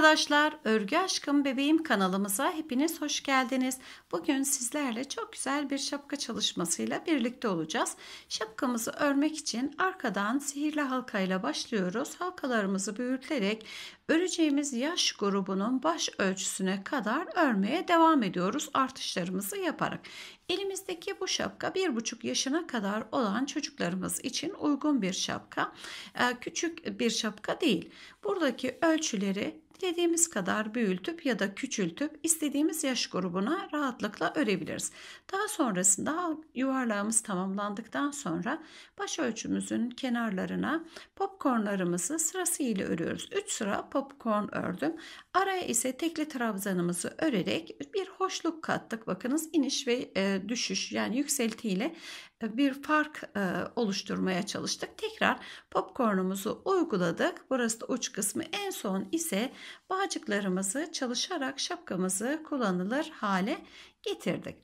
arkadaşlar, Örgü Aşkım Bebeğim kanalımıza hepiniz hoş geldiniz. Bugün sizlerle çok güzel bir şapka çalışmasıyla birlikte olacağız. Şapkamızı örmek için arkadan sihirli halkayla başlıyoruz. Halkalarımızı büyüterek öreceğimiz yaş grubunun baş ölçüsüne kadar örmeye devam ediyoruz artışlarımızı yaparak. Elimizdeki bu şapka 1,5 yaşına kadar olan çocuklarımız için uygun bir şapka. Ee, küçük bir şapka değil. Buradaki ölçüleri Dilediğimiz kadar büyültüp ya da küçültüp istediğimiz yaş grubuna rahatlıkla örebiliriz. Daha sonrasında yuvarlağımız tamamlandıktan sonra baş ölçümüzün kenarlarına popcornlarımızı sırasıyla örüyoruz. 3 sıra popcorn ördüm. Araya ise tekli trabzanımızı örerek bir hoşluk kattık. Bakınız iniş ve e, düşüş yani yükseltiyle e, bir fark e, oluşturmaya çalıştık. Tekrar popcornumuzu uyguladık. Burası da uç kısmı. En son ise bağcıklarımızı çalışarak şapkamızı kullanılır hale getirdik.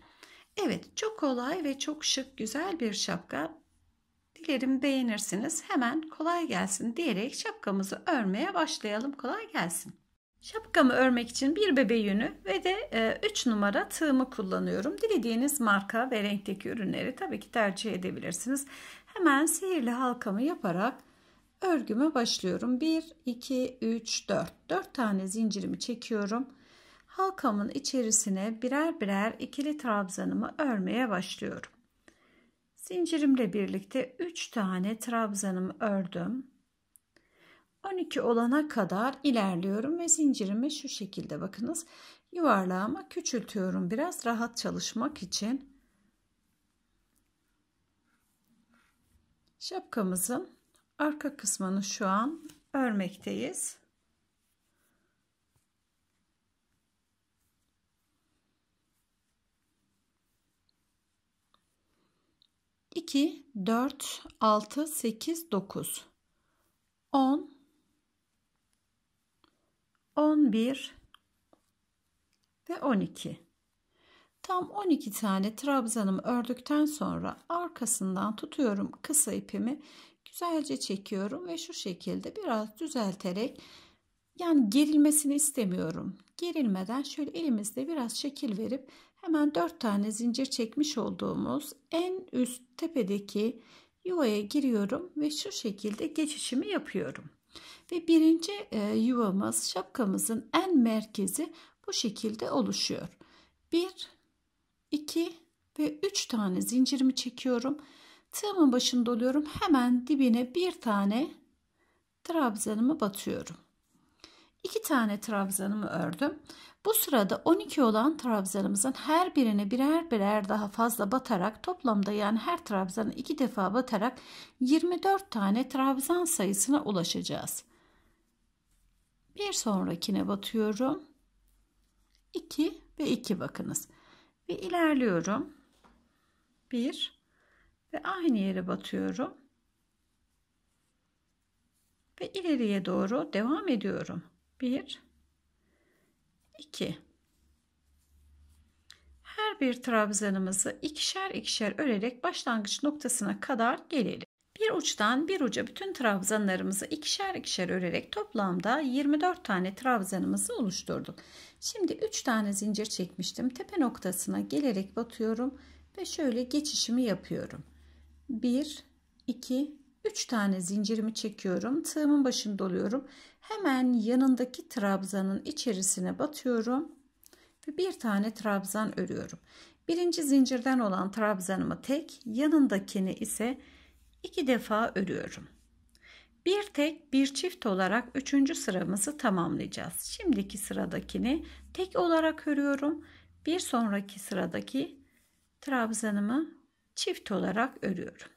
Evet çok kolay ve çok şık güzel bir şapka. Dilerim beğenirsiniz. Hemen kolay gelsin diyerek şapkamızı örmeye başlayalım. Kolay gelsin. Şapkamı örmek için bir bebe yünü ve de 3 e, numara tığımı kullanıyorum. Dilediğiniz marka ve renkteki ürünleri tabii ki tercih edebilirsiniz. Hemen sihirli halkamı yaparak örgüme başlıyorum. 1, 2, 3, 4. 4 tane zincirimi çekiyorum. Halkamın içerisine birer birer ikili trabzanımı örmeye başlıyorum. Zincirimle birlikte 3 tane trabzanımı ördüm. 12 olana kadar ilerliyorum ve zincirimi şu şekilde bakınız yuvarlağıma küçültüyorum biraz rahat çalışmak için. Şapkamızın arka kısmını şu an örmekteyiz. İki, dört, altı, sekiz, dokuz, on, 11 ve 12. Tam 12 tane trabzanımı ördükten sonra arkasından tutuyorum kısa ipimi. Güzelce çekiyorum ve şu şekilde biraz düzelterek yani gerilmesini istemiyorum. Gerilmeden şöyle elimizde biraz şekil verip hemen 4 tane zincir çekmiş olduğumuz en üst tepedeki yuvaya giriyorum ve şu şekilde geçişimi yapıyorum. Ve birinci e, yuvamız şapkamızın en merkezi bu şekilde oluşuyor. 1, 2 ve 3 tane zincirimi çekiyorum. Tığımın başını doluyorum. Hemen dibine bir tane trabzanımı batıyorum. 2 tane trabzanımı ördüm. Bu sırada 12 olan trabzanımızın her birine birer birer daha fazla batarak toplamda yani her trabzanı 2 defa batarak 24 tane trabzan sayısına ulaşacağız. Bir sonrakine batıyorum. 2 ve 2 bakınız. Ve ilerliyorum. 1 ve aynı yere batıyorum. Ve ileriye doğru devam ediyorum. 1 2 Her bir trabzanımızı ikişer ikişer örerek başlangıç noktasına kadar gelelim. Bir uçtan bir uca bütün trabzanlarımızı ikişer ikişer örerek toplamda 24 tane trabzanımızı oluşturduk. Şimdi 3 tane zincir çekmiştim. Tepe noktasına gelerek batıyorum ve şöyle geçişimi yapıyorum. 1 2 3 tane zincirimi çekiyorum. Tığımın başını doluyorum. Hemen yanındaki trabzanın içerisine batıyorum. Ve bir tane trabzan örüyorum. Birinci zincirden olan trabzanımı tek, yanındakini ise iki defa örüyorum. Bir tek bir çift olarak 3. sıramızı tamamlayacağız. Şimdiki sıradakini tek olarak örüyorum. Bir sonraki sıradaki trabzanımı çift olarak örüyorum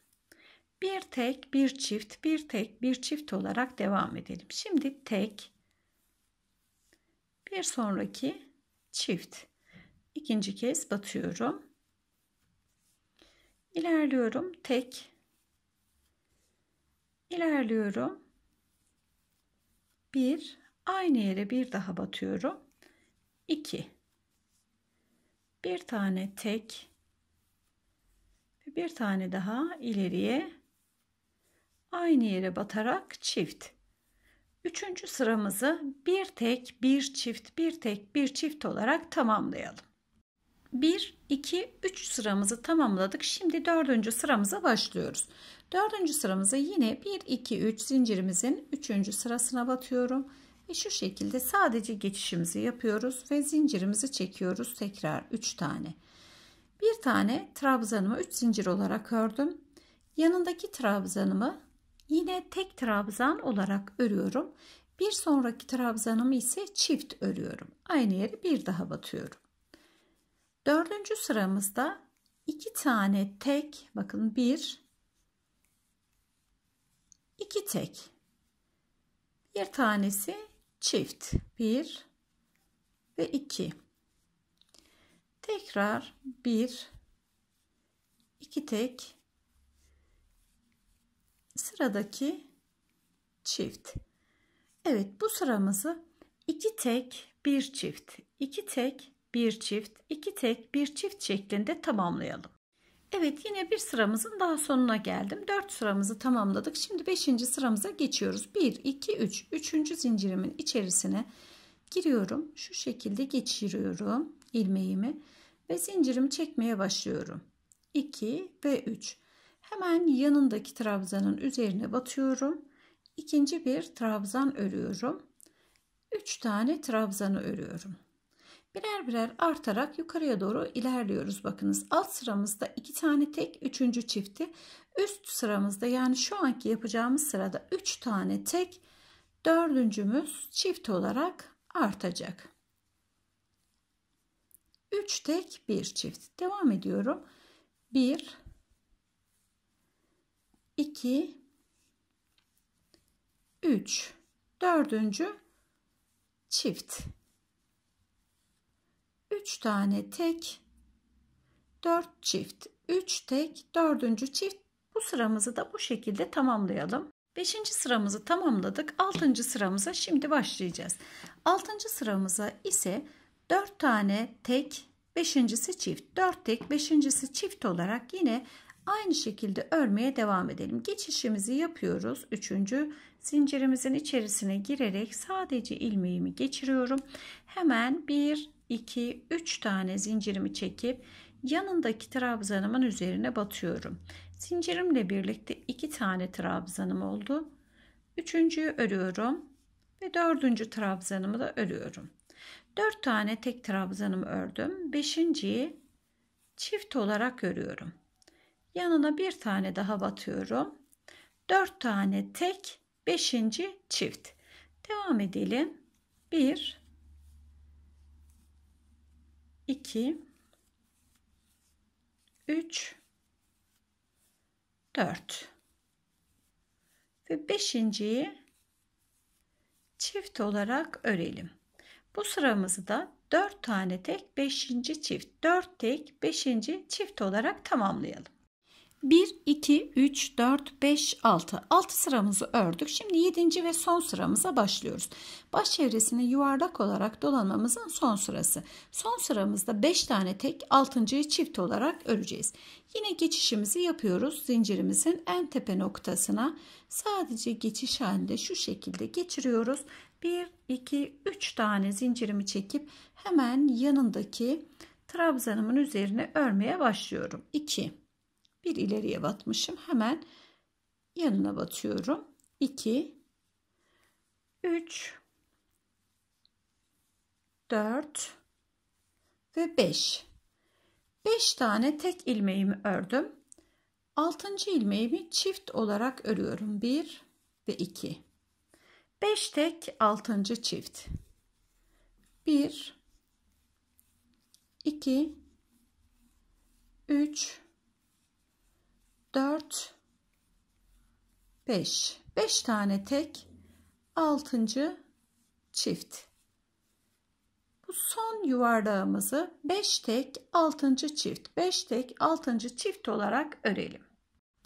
bir tek, bir çift, bir tek, bir çift olarak devam edelim. Şimdi tek, bir sonraki çift. İkinci kez batıyorum. İlerliyorum tek. İlerliyorum. Bir, aynı yere bir daha batıyorum. 2 bir tane tek ve bir tane daha ileriye aynı yere batarak çift. Üçüncü sıramızı bir tek bir çift bir tek bir çift olarak tamamlayalım. 1, 2, 3 sıramızı tamamladık. Şimdi dördüncü sıramıza başlıyoruz. Dördüncü sıramıza yine 1, 2, 3 zincirimizin üçüncü sırasına batıyorum. Ve şu şekilde sadece geçişimizi yapıyoruz ve zincirimizi çekiyoruz. Tekrar 3 tane. Bir tane trabzanımı 3 zincir olarak ördüm. Yanındaki trabzanımı Yine tek trabzan olarak örüyorum. Bir sonraki trabzanımı ise çift örüyorum. Aynı yere bir daha batıyorum. Dördüncü sıramızda iki tane tek, bakın bir, iki tek. Bir tanesi çift, bir ve iki. Tekrar bir, iki tek, sıradaki çift. Evet bu sıramızı iki tek bir çift, iki tek bir çift, iki tek bir çift şeklinde tamamlayalım. Evet yine bir sıramızın daha sonuna geldim. 4 sıramızı tamamladık. Şimdi 5. sıramıza geçiyoruz. 1, 2, 3. 3. zincirimin içerisine giriyorum. Şu şekilde geçiriyorum ilmeğimi ve zincirimi çekmeye başlıyorum. 2 ve 3. Hemen yanındaki trabzanın üzerine batıyorum. İkinci bir trabzan örüyorum. 3 tane trabzanı örüyorum. Birer birer artarak yukarıya doğru ilerliyoruz. Bakınız alt sıramızda 2 tane tek 3. çifti. Üst sıramızda yani şu anki yapacağımız sırada 3 tane tek dördüncümüz çift olarak artacak. 3 tek 1 çift. Devam ediyorum. 1 2 3 dördüncü çift 3 tane tek 4 çift 3 tek dördüncü çift bu sıramızı da bu şekilde tamamlayalım 5. sıramızı tamamladık 6. sıramıza şimdi başlayacağız 6. sıramıza ise 4 tane tek beşincisi çift 4 tek beşincisi çift olarak yine Aynı şekilde örmeye devam edelim. Geçişimizi yapıyoruz. Üçüncü zincirimizin içerisine girerek sadece ilmeğimi geçiriyorum. Hemen 1, 2, 3 tane zincirimi çekip yanındaki trabzanımın üzerine batıyorum. Zincirimle birlikte 2 tane trabzanım oldu. Üçüncüyü örüyorum ve dördüncü trabzanımı da örüyorum. Dört tane tek trabzanımı ördüm. Beşinciyi çift olarak örüyorum. Yanına bir tane daha batıyorum. 4 tane tek, 5. çift. Devam edelim. 1 2 3 4 ve 5. çift olarak örelim. Bu sıramızı da 4 tane tek 5. çift 4 tek 5. çift olarak tamamlayalım. 1, 2, 3, 4, 5, 6. 6 sıramızı ördük. Şimdi 7. ve son sıramıza başlıyoruz. Baş çevresini yuvarlak olarak dolanmamızın son sırası. Son sıramızda 5 tane tek 6.yı çift olarak öreceğiz. Yine geçişimizi yapıyoruz. Zincirimizin en tepe noktasına sadece geçiş halinde şu şekilde geçiriyoruz. 1, 2, 3 tane zincirimi çekip hemen yanındaki trabzanımın üzerine örmeye başlıyorum. 2, bir ileriye batmışım. Hemen yanına batıyorum. 2 3 4 ve 5. 5 tane tek ilmeğimi ördüm. 6. ilmeğimi çift olarak örüyorum. 1 ve 2. 5 tek 6. çift. 1 2 3 4 5 5 tane tek 6. çift bu son yuvarlağımızı 5 tek 6. çift 5 tek 6. çift olarak örelim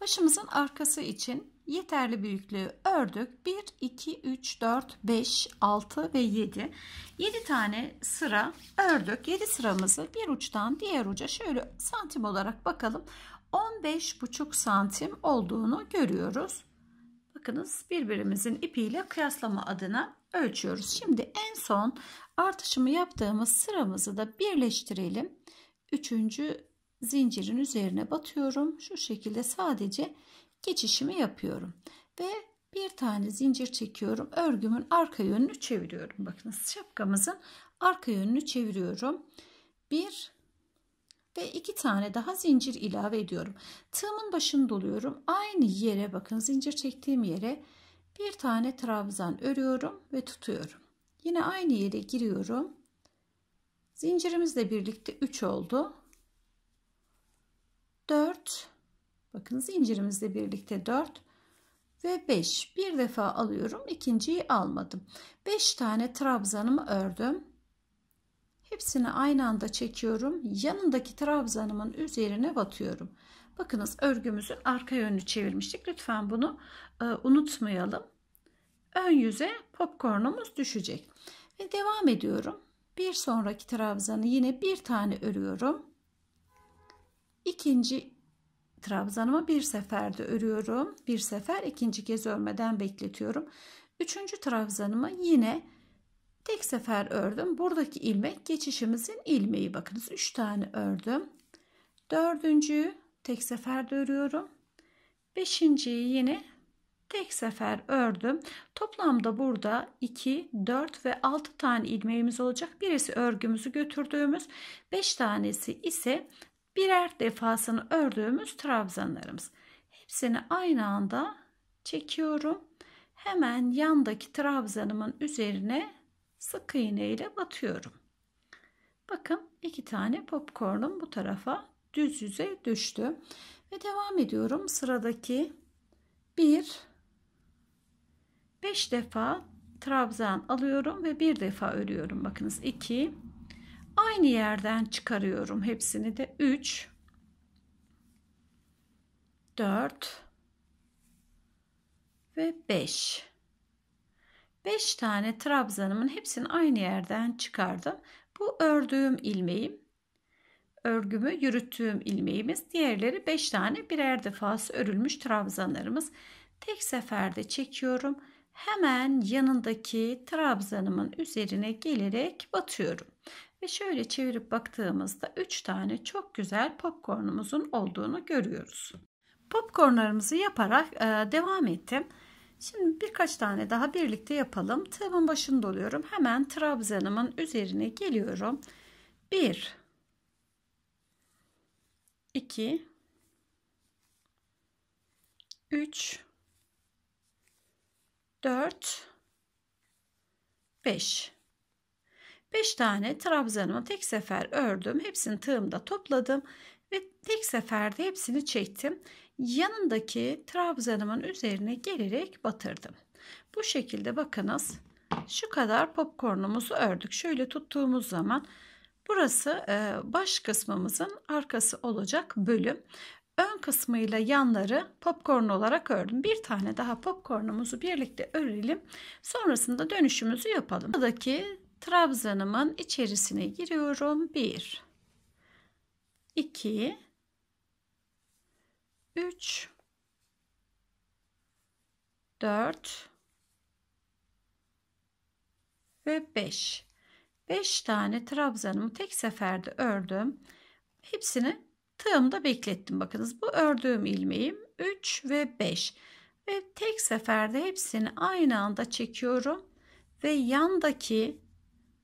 başımızın arkası için yeterli büyüklüğü ördük 1 2 3 4 5 6 ve 7 7 tane sıra ördük 7 sıramızı bir uçtan diğer uca şöyle santim olarak bakalım 15,5 santim olduğunu görüyoruz. Bakınız birbirimizin ipiyle kıyaslama adına ölçüyoruz. Şimdi en son artışımı yaptığımız sıramızı da birleştirelim. Üçüncü zincirin üzerine batıyorum. Şu şekilde sadece geçişimi yapıyorum. Ve bir tane zincir çekiyorum. Örgümün arka yönünü çeviriyorum. Bakınız şapkamızın arka yönünü çeviriyorum. Bir ve iki tane daha zincir ilave ediyorum. Tığımın başını doluyorum. Aynı yere bakın zincir çektiğim yere bir tane trabzan örüyorum ve tutuyorum. Yine aynı yere giriyorum. Zincirimizle birlikte 3 oldu. 4 bakın zincirimizle birlikte 4 ve 5 bir defa alıyorum ikinciyi almadım 5 tane trabzanımı ördüm Hepsini aynı anda çekiyorum. Yanındaki trabzanımın üzerine batıyorum. Bakınız örgümüzün arka yönünü çevirmiştik. Lütfen bunu e, unutmayalım. Ön yüze popcornumuz düşecek. Ve devam ediyorum. Bir sonraki trabzanı yine bir tane örüyorum. İkinci trabzanımı bir seferde örüyorum. Bir sefer ikinci kez örmeden bekletiyorum. Üçüncü trabzanımı yine Tek sefer ördüm. Buradaki ilmek geçişimizin ilmeği. Bakınız 3 tane ördüm. Dördüncüyü tek seferde örüyorum. Beşinciyi yine tek sefer ördüm. Toplamda burada 2, 4 ve 6 tane ilmeğimiz olacak. Birisi örgümüzü götürdüğümüz, 5 tanesi ise birer defasını ördüğümüz trabzanlarımız. Hepsini aynı anda çekiyorum. Hemen yandaki trabzanımın üzerine sık iğne ile batıyorum. Bakın iki tane popcornum bu tarafa düz yüze düştü. Ve devam ediyorum sıradaki bir beş defa trabzan alıyorum ve bir defa örüyorum. Bakınız iki. aynı yerden çıkarıyorum hepsini de üç dört ve beş. 5 tane trabzanımın hepsini aynı yerden çıkardım. Bu ördüğüm ilmeğim. Örgümü yürüttüğüm ilmeğimiz. Diğerleri 5 tane birer defası örülmüş trabzanlarımız. Tek seferde çekiyorum. Hemen yanındaki trabzanımın üzerine gelerek batıyorum. Ve şöyle çevirip baktığımızda 3 tane çok güzel popcornumuzun olduğunu görüyoruz. Popcornlarımızı yaparak devam ettim. Şimdi birkaç tane daha birlikte yapalım. Tığımın başını doluyorum. Hemen trabzanımın üzerine geliyorum. 1 2 3 4 5 5 tane trabzanımı tek sefer ördüm. Hepsini tığımda topladım ve tek seferde hepsini çektim yanındaki trabzanımın üzerine gelerek batırdım. Bu şekilde bakınız şu kadar popcornumuzu ördük. Şöyle tuttuğumuz zaman burası e, baş kısmımızın arkası olacak bölüm. Ön kısmıyla yanları popcorn olarak ördüm. Bir tane daha popcornumuzu birlikte örelim. Sonrasında dönüşümüzü yapalım. Buradaki trabzanımın içerisine giriyorum. 1 2 3 4 ve 5 5 tane trabzanımı tek seferde ördüm. Hepsini tığımda beklettim. Bakınız bu ördüğüm ilmeğim 3 ve 5 ve tek seferde hepsini aynı anda çekiyorum ve yandaki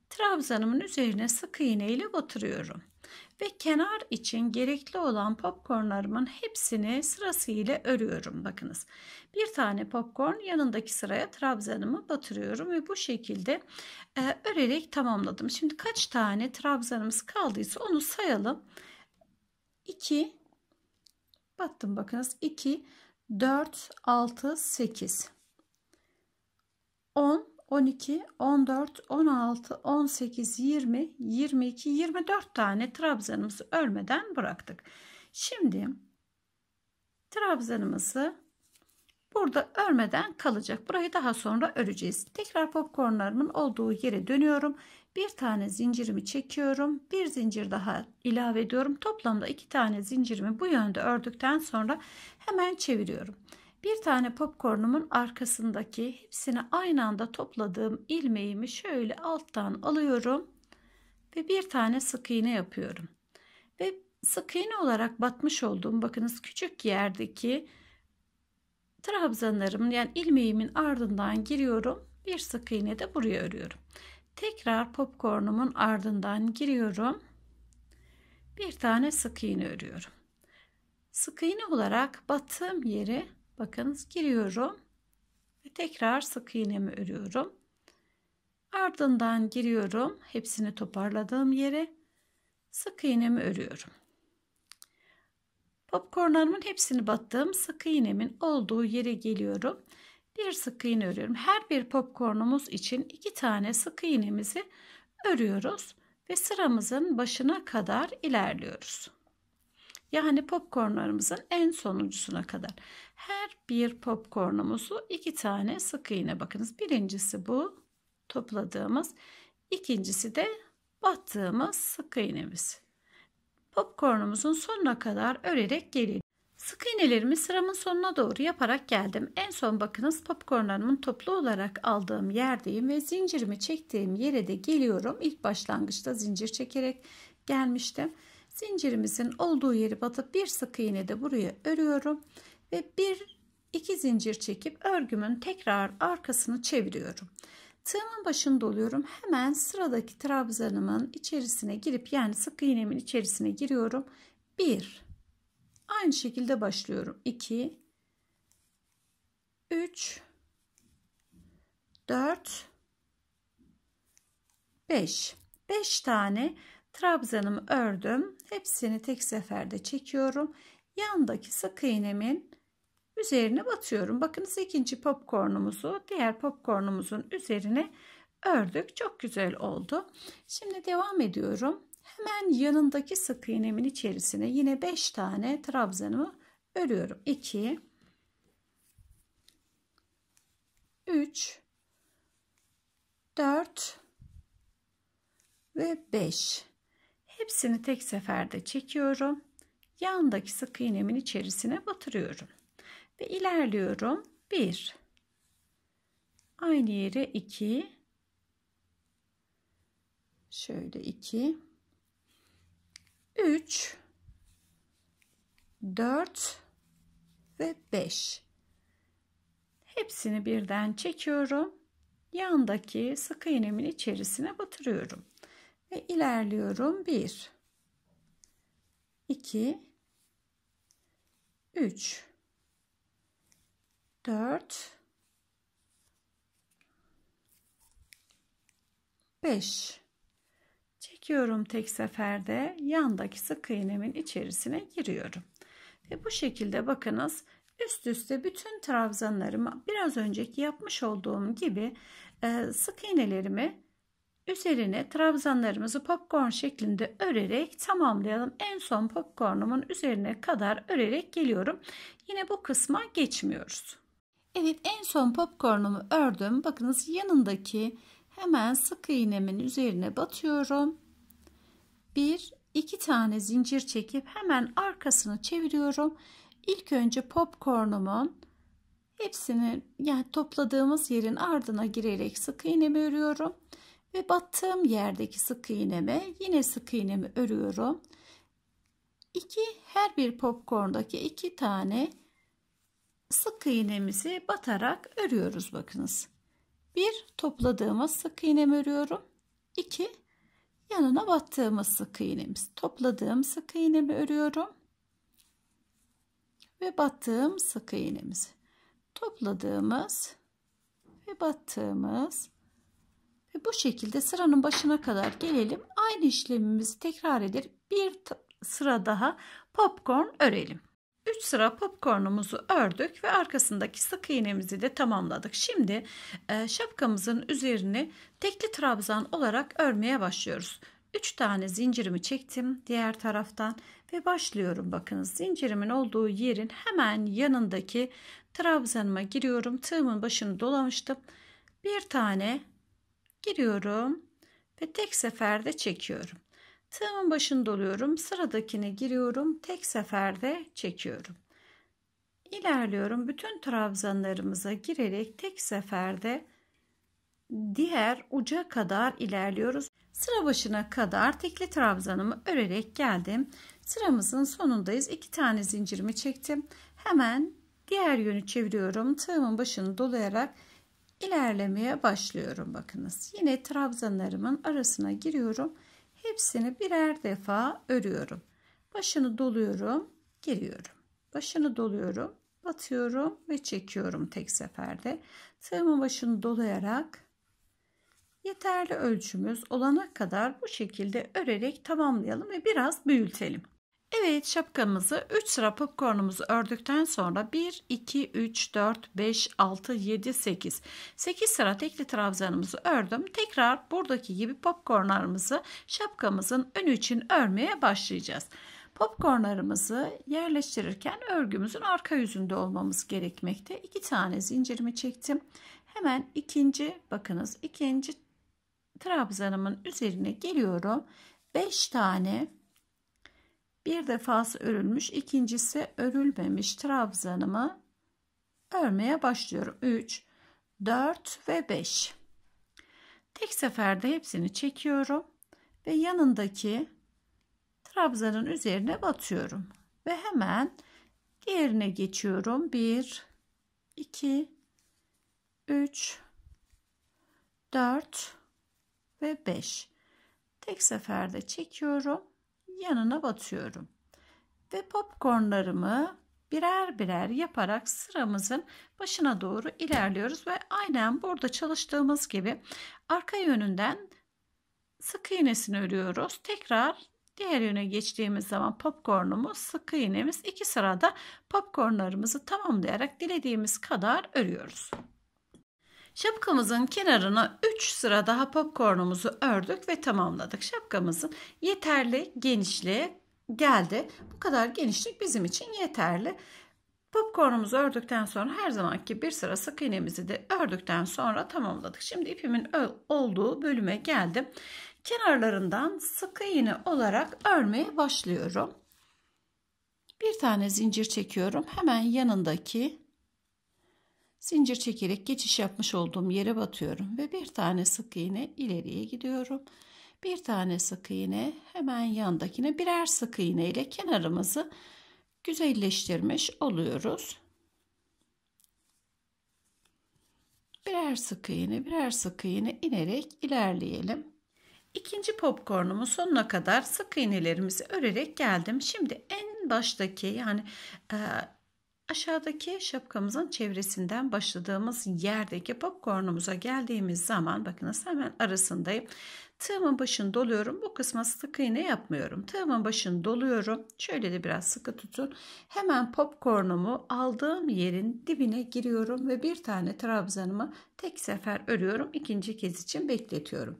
trabzanımın üzerine sık iğne ile batırıyorum ve kenar için gerekli olan popcornlarımın hepsini sırasıyla örüyorum. Bakınız bir tane popcorn yanındaki sıraya trabzanımı batırıyorum ve bu şekilde e, örerek tamamladım. Şimdi kaç tane trabzanımız kaldıysa onu sayalım. 2 battım bakınız 2 4 6 8 10 12, 14, 16, 18, 20, 22, 24 tane trabzanımızı örmeden bıraktık. Şimdi trabzanımızı burada örmeden kalacak. Burayı daha sonra öreceğiz. Tekrar popcornlarımın olduğu yere dönüyorum. Bir tane zincirimi çekiyorum. Bir zincir daha ilave ediyorum. Toplamda iki tane zincirimi bu yönde ördükten sonra hemen çeviriyorum. Bir tane popkornumun arkasındaki hepsini aynı anda topladığım ilmeğimi şöyle alttan alıyorum ve bir tane sık iğne yapıyorum. Ve sık iğne olarak batmış olduğum bakınız küçük yerdeki trabzanlarım yani ilmeğimin ardından giriyorum. Bir sık iğne de buraya örüyorum. Tekrar popkornumun ardından giriyorum. Bir tane sık iğne örüyorum. Sık iğne olarak battığım yeri Bakınız giriyorum. Ve tekrar sık iğnemi örüyorum. Ardından giriyorum. Hepsini toparladığım yere sık iğnemi örüyorum. Popcornlarımın hepsini battığım sık iğnemin olduğu yere geliyorum. Bir sık iğne örüyorum. Her bir popcornumuz için iki tane sık iğnemizi örüyoruz ve sıramızın başına kadar ilerliyoruz. Yani popcornlarımızın en sonuncusuna kadar. Her bir popkornumuzu iki tane sık iğne bakınız. Birincisi bu topladığımız. ikincisi de battığımız sık iğnemiz. Popkornumuzun sonuna kadar örerek gelin. Sık iğnelerimi sıramın sonuna doğru yaparak geldim. En son bakınız popkornlarımın toplu olarak aldığım yerdeyim ve zincirimi çektiğim yere de geliyorum. İlk başlangıçta zincir çekerek gelmiştim. Zincirimizin olduğu yeri batıp bir sık iğne de buraya örüyorum ve bir iki zincir çekip örgümün tekrar arkasını çeviriyorum. Tığımın başını doluyorum. Hemen sıradaki trabzanımın içerisine girip yani sık iğnemin içerisine giriyorum. 1 Aynı şekilde başlıyorum. 2 3 4 5 5 tane trabzanımı ördüm. Hepsini tek seferde çekiyorum. Yandaki sık iğnemin üzerine batıyorum. Bakınız ikinci popcornumuzu diğer popcornumuzun üzerine ördük. Çok güzel oldu. Şimdi devam ediyorum. Hemen yanındaki sık iğnemin içerisine yine 5 tane trabzanımı örüyorum. 2 3 4 ve 5 hepsini tek seferde çekiyorum yandaki sık iğnemin içerisine batırıyorum ve ilerliyorum. 1. Aynı yere 2. Şöyle 2. 3. 4 ve 5. Hepsini birden çekiyorum. Yandaki sık iğnemin içerisine batırıyorum. Ve ilerliyorum. 1 2 3 4 5 çekiyorum tek seferde yandaki sık iğnemin içerisine giriyorum ve bu şekilde bakınız üst üste bütün trabzanlarımı biraz önceki yapmış olduğum gibi e, sık iğnelerimi üzerine trabzanlarımızı popcorn şeklinde örerek tamamlayalım. En son popcornumun üzerine kadar örerek geliyorum. Yine bu kısma geçmiyoruz. Evet en son popcornumu ördüm. Bakınız yanındaki hemen sık iğnemin üzerine batıyorum. Bir, iki tane zincir çekip hemen arkasını çeviriyorum. İlk önce popcornumun hepsini yani topladığımız yerin ardına girerek sık iğnemi örüyorum. Ve battığım yerdeki sık iğneme yine sık iğnemi örüyorum. İki, her bir popcorndaki iki tane sık iğnemizi batarak örüyoruz bakınız. Bir topladığımız sık iğnemi örüyorum. 2 yanına battığımız sık iğnemiz. Topladığım sık iğnemi örüyorum. Ve battığım sık iğnemizi. Topladığımız ve battığımız ve bu şekilde sıranın başına kadar gelelim. Aynı işlemimizi tekrar edip bir sıra daha popcorn örelim. 3 sıra popcornumuzu ördük ve arkasındaki sık iğnemizi de tamamladık. Şimdi e, şapkamızın üzerini tekli trabzan olarak örmeye başlıyoruz. 3 tane zincirimi çektim diğer taraftan ve başlıyorum. Bakınız zincirimin olduğu yerin hemen yanındaki trabzanıma giriyorum. Tığımın başını dolamıştım. Bir tane giriyorum ve tek seferde çekiyorum. Tığımın başını doluyorum. Sıradakine giriyorum. Tek seferde çekiyorum. İlerliyorum. Bütün trabzanlarımıza girerek tek seferde diğer uca kadar ilerliyoruz. Sıra başına kadar tekli trabzanımı örerek geldim. Sıramızın sonundayız. İki tane zincirimi çektim. Hemen diğer yönü çeviriyorum. Tığımın başını dolayarak ilerlemeye başlıyorum. Bakınız yine trabzanlarımın arasına giriyorum Hepsini birer defa örüyorum. Başını doluyorum, giriyorum. Başını doluyorum, batıyorum ve çekiyorum tek seferde. Tığımın başını dolayarak yeterli ölçümüz olana kadar bu şekilde örerek tamamlayalım ve biraz büyütelim. Evet şapkamızı 3 sıra popcornumuzu ördükten sonra 1, 2, 3, 4, 5, 6, 7, 8. 8 sıra tekli trabzanımızı ördüm. Tekrar buradaki gibi popcornlarımızı şapkamızın önü için örmeye başlayacağız. Popcornlarımızı yerleştirirken örgümüzün arka yüzünde olmamız gerekmekte. 2 tane zincirimi çektim. Hemen ikinci bakınız ikinci trabzanımın üzerine geliyorum. 5 tane bir defası örülmüş ikincisi örülmemiş trabzanımı örmeye başlıyorum 3 4 ve 5 tek seferde hepsini çekiyorum ve yanındaki trabzanın üzerine batıyorum ve hemen diğerine geçiyorum 1 2 3 4 ve 5 tek seferde çekiyorum yanına batıyorum. Ve popcornlarımı birer birer yaparak sıramızın başına doğru ilerliyoruz ve aynen burada çalıştığımız gibi arka yönünden sık iğnesini örüyoruz. Tekrar diğer yöne geçtiğimiz zaman popcornumuz, sık iğnemiz iki sırada popcornlarımızı tamamlayarak dilediğimiz kadar örüyoruz. Şapkamızın kenarına 3 sıra daha popcornumuzu ördük ve tamamladık. Şapkamızın yeterli genişliğe geldi. Bu kadar genişlik bizim için yeterli. Popcornumuzu ördükten sonra her zamanki bir sıra sık iğnemizi de ördükten sonra tamamladık. Şimdi ipimin olduğu bölüme geldim. Kenarlarından sık iğne olarak örmeye başlıyorum. Bir tane zincir çekiyorum. Hemen yanındaki Zincir çekerek geçiş yapmış olduğum yere batıyorum ve bir tane sık iğne ileriye gidiyorum. Bir tane sık iğne hemen yandakine birer sık iğne ile kenarımızı güzelleştirmiş oluyoruz. Birer sık iğne, birer sık iğne inerek ilerleyelim. İkinci popkornumu sonuna kadar sık iğnelerimizi örerek geldim. Şimdi en baştaki yani e, Aşağıdaki şapkamızın çevresinden başladığımız yerdeki popcornumuza geldiğimiz zaman bakınız hemen arasındayım. Tığımın başını doluyorum. Bu kısma sık iğne yapmıyorum. Tığımın başını doluyorum. Şöyle de biraz sıkı tutun. Hemen popcornumu aldığım yerin dibine giriyorum ve bir tane trabzanımı tek sefer örüyorum. İkinci kez için bekletiyorum.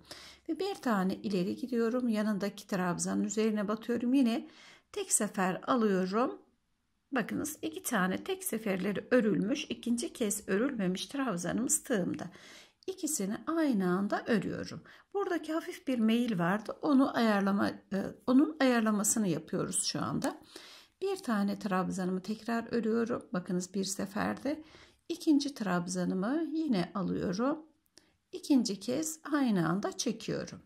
Ve bir tane ileri gidiyorum. Yanındaki trabzanın üzerine batıyorum. Yine tek sefer alıyorum Bakınız iki tane tek seferleri örülmüş, ikinci kez örülmemiş trabzanımız tığımda. İkisini aynı anda örüyorum. Buradaki hafif bir meyil vardı. Onu ayarlama, e, onun ayarlamasını yapıyoruz şu anda. Bir tane trabzanımı tekrar örüyorum. Bakınız bir seferde. İkinci trabzanımı yine alıyorum. İkinci kez aynı anda çekiyorum.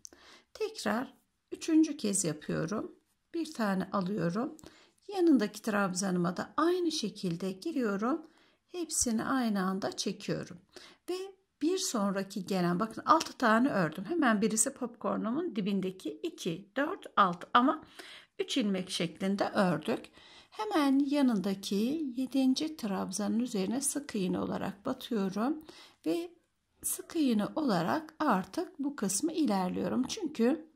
Tekrar üçüncü kez yapıyorum. Bir tane alıyorum. Yanındaki trabzanıma da aynı şekilde giriyorum. Hepsini aynı anda çekiyorum. Ve bir sonraki gelen bakın 6 tane ördüm. Hemen birisi popcornumun dibindeki 2, 4, 6 ama 3 ilmek şeklinde ördük. Hemen yanındaki 7. trabzanın üzerine sık iğne olarak batıyorum ve sık iğne olarak artık bu kısmı ilerliyorum. Çünkü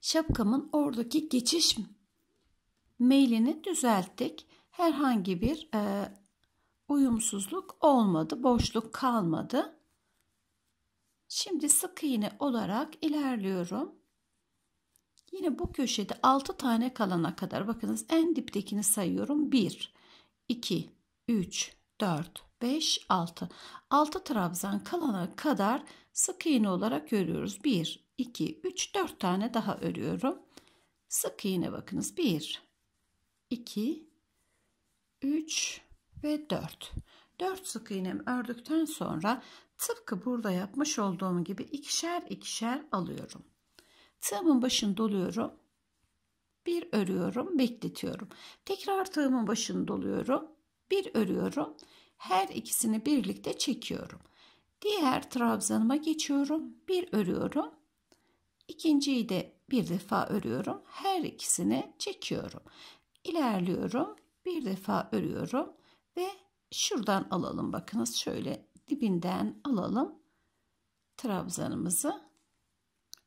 şapkamın oradaki geçiş mailini düzelttik. Herhangi bir e, uyumsuzluk olmadı, boşluk kalmadı. Şimdi sık iğne olarak ilerliyorum. Yine bu köşede 6 tane kalana kadar bakınız en diptekini sayıyorum. 1, 2, 3, 4, 5, 6. 6 trabzan kalana kadar sık iğne olarak örüyoruz. 1, 2, 3, 4 tane daha örüyorum. Sık iğne bakınız. 1, 2, 3 ve 4. 4 sık iğnemi ördükten sonra tıpkı burada yapmış olduğum gibi ikişer ikişer alıyorum. Tığımın başını doluyorum. Bir örüyorum, bekletiyorum. Tekrar tığımın başını doluyorum. Bir örüyorum. Her ikisini birlikte çekiyorum. Diğer trabzanıma geçiyorum. Bir örüyorum. İkinciyi de bir defa örüyorum. Her ikisini çekiyorum ilerliyorum. Bir defa örüyorum ve şuradan alalım. Bakınız şöyle dibinden alalım trabzanımızı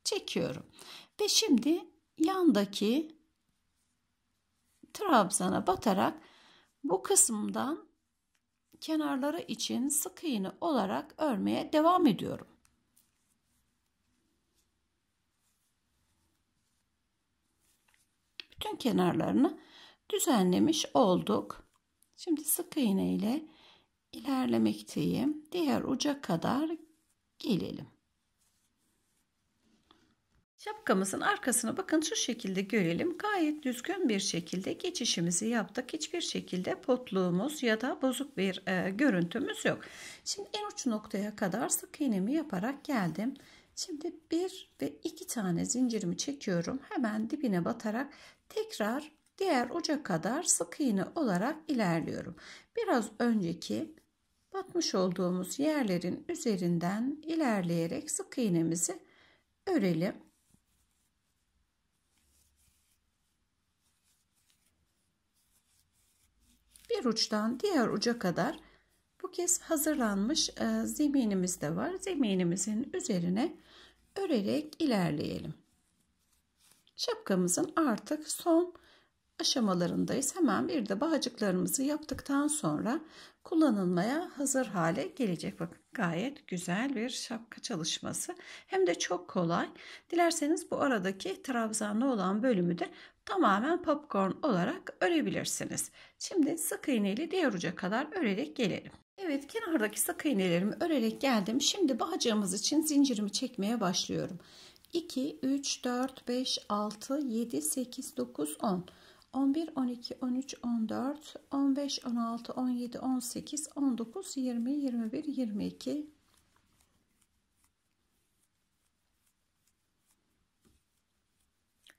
çekiyorum. Ve şimdi yandaki trabzana batarak bu kısımdan kenarları için sık iğne olarak örmeye devam ediyorum. Bütün kenarlarını düzenlemiş olduk. Şimdi sık iğne ile ilerlemekteyim. Diğer uca kadar gelelim. Şapkamızın arkasına bakın şu şekilde görelim. Gayet düzgün bir şekilde geçişimizi yaptık. Hiçbir şekilde potluğumuz ya da bozuk bir e, görüntümüz yok. Şimdi en uç noktaya kadar sık iğnemi yaparak geldim. Şimdi bir ve iki tane zincirimi çekiyorum. Hemen dibine batarak tekrar diğer uca kadar sık iğne olarak ilerliyorum. Biraz önceki batmış olduğumuz yerlerin üzerinden ilerleyerek sık iğnemizi örelim. bir uçtan diğer uca kadar bu kez hazırlanmış e, zeminimiz de var. Zeminimizin üzerine örerek ilerleyelim. Şapkamızın artık son aşamalarındayız. Hemen bir de bağcıklarımızı yaptıktan sonra kullanılmaya hazır hale gelecek. Bakın gayet güzel bir şapka çalışması. Hem de çok kolay. Dilerseniz bu aradaki trabzanlı olan bölümü de tamamen popcorn olarak örebilirsiniz. Şimdi sık iğneyle diğer uca kadar örerek gelelim. Evet kenardaki sık iğnelerimi örerek geldim. Şimdi bağcığımız için zincirimi çekmeye başlıyorum. 2, 3, 4, 5, 6, 7, 8, 9, 10. 11, 12, 13, 14, 15, 16, 17, 18, 19, 20, 21, 22.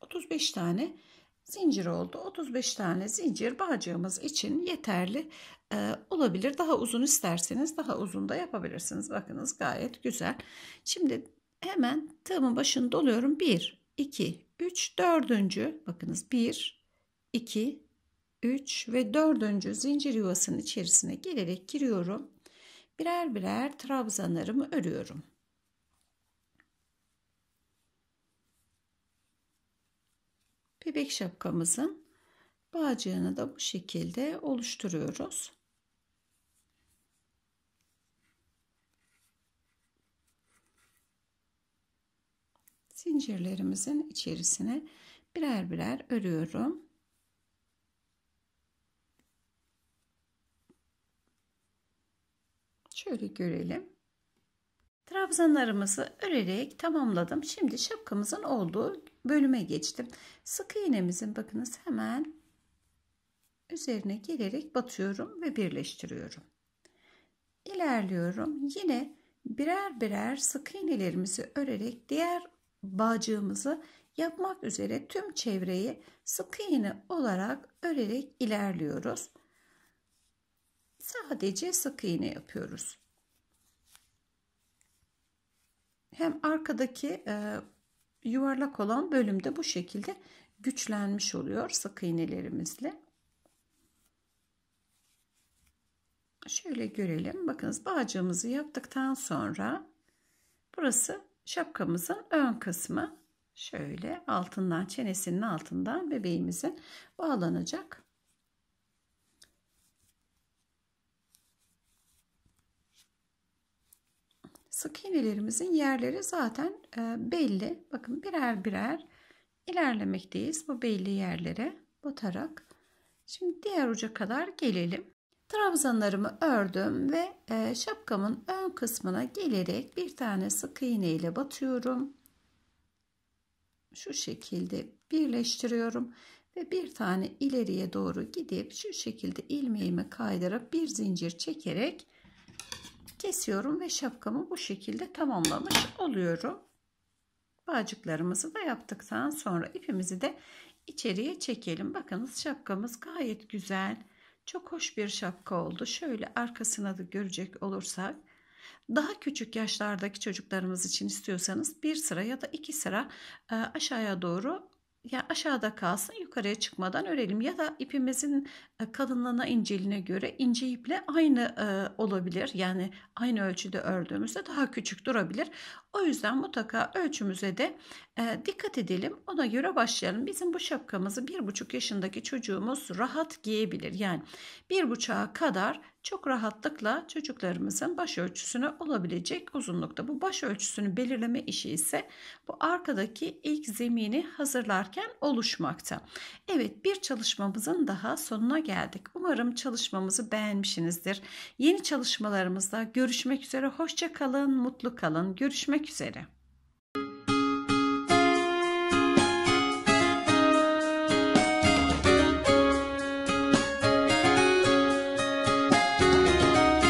Otuz beş tane zincir oldu. 35 tane zincir bağcığımız için yeterli e, olabilir. Daha uzun isterseniz daha uzun da yapabilirsiniz. Bakınız gayet güzel. Şimdi hemen tığımın başını doluyorum. 1, 2, 3, 4. Bakınız 1, 2, 3 ve 4. zincir yuvasının içerisine gelerek giriyorum. Birer birer trabzanlarımı örüyorum. Bebek şapkamızın bağcığını da bu şekilde oluşturuyoruz. Zincirlerimizin içerisine birer birer örüyorum. Şöyle görelim. Trabzanlarımızı örerek tamamladım. Şimdi şapkamızın olduğu bölüme geçtim. Sık iğnemizin bakınız hemen üzerine gelerek batıyorum ve birleştiriyorum. İlerliyorum. Yine birer birer sık iğnelerimizi örerek diğer bağcığımızı yapmak üzere tüm çevreyi sık iğne olarak örerek ilerliyoruz. Sadece sık iğne yapıyoruz. hem arkadaki e, yuvarlak olan bölümde bu şekilde güçlenmiş oluyor sık iğnelerimizle. Şöyle görelim. Bakınız bağcığımızı yaptıktan sonra burası şapkamızın ön kısmı. Şöyle altından çenesinin altından bebeğimize bağlanacak. Sık iğnelerimizin yerleri zaten e, belli. Bakın birer birer ilerlemekteyiz bu belli yerlere batarak. Şimdi diğer uca kadar gelelim. Trabzanlarımı ördüm ve e, şapkamın ön kısmına gelerek bir tane sık iğne ile batıyorum. Şu şekilde birleştiriyorum ve bir tane ileriye doğru gidip şu şekilde ilmeğimi kaydırıp bir zincir çekerek kesiyorum ve şapkamı bu şekilde tamamlamış oluyorum. Bağcıklarımızı da yaptıktan sonra ipimizi de içeriye çekelim. Bakınız şapkamız gayet güzel. Çok hoş bir şapka oldu. Şöyle arkasına da görecek olursak daha küçük yaşlardaki çocuklarımız için istiyorsanız bir sıra ya da iki sıra e, aşağıya doğru yani aşağıda kalsın yukarıya çıkmadan örelim ya da ipimizin e, kalınlığına inceliğine göre ince iple aynı e, olabilir yani aynı ölçüde ördüğümüzde daha küçük durabilir o yüzden mutlaka ölçümüze de e, dikkat edelim ona göre başlayalım bizim bu şapkamızı bir buçuk yaşındaki çocuğumuz rahat giyebilir yani bir buçuğa kadar çok rahatlıkla çocuklarımızın baş ölçüsüne olabilecek uzunlukta. Bu baş ölçüsünü belirleme işi ise bu arkadaki ilk zemini hazırlarken oluşmakta. Evet bir çalışmamızın daha sonuna geldik. Umarım çalışmamızı beğenmişsinizdir. Yeni çalışmalarımızda görüşmek üzere. Hoşça kalın, mutlu kalın. Görüşmek üzere.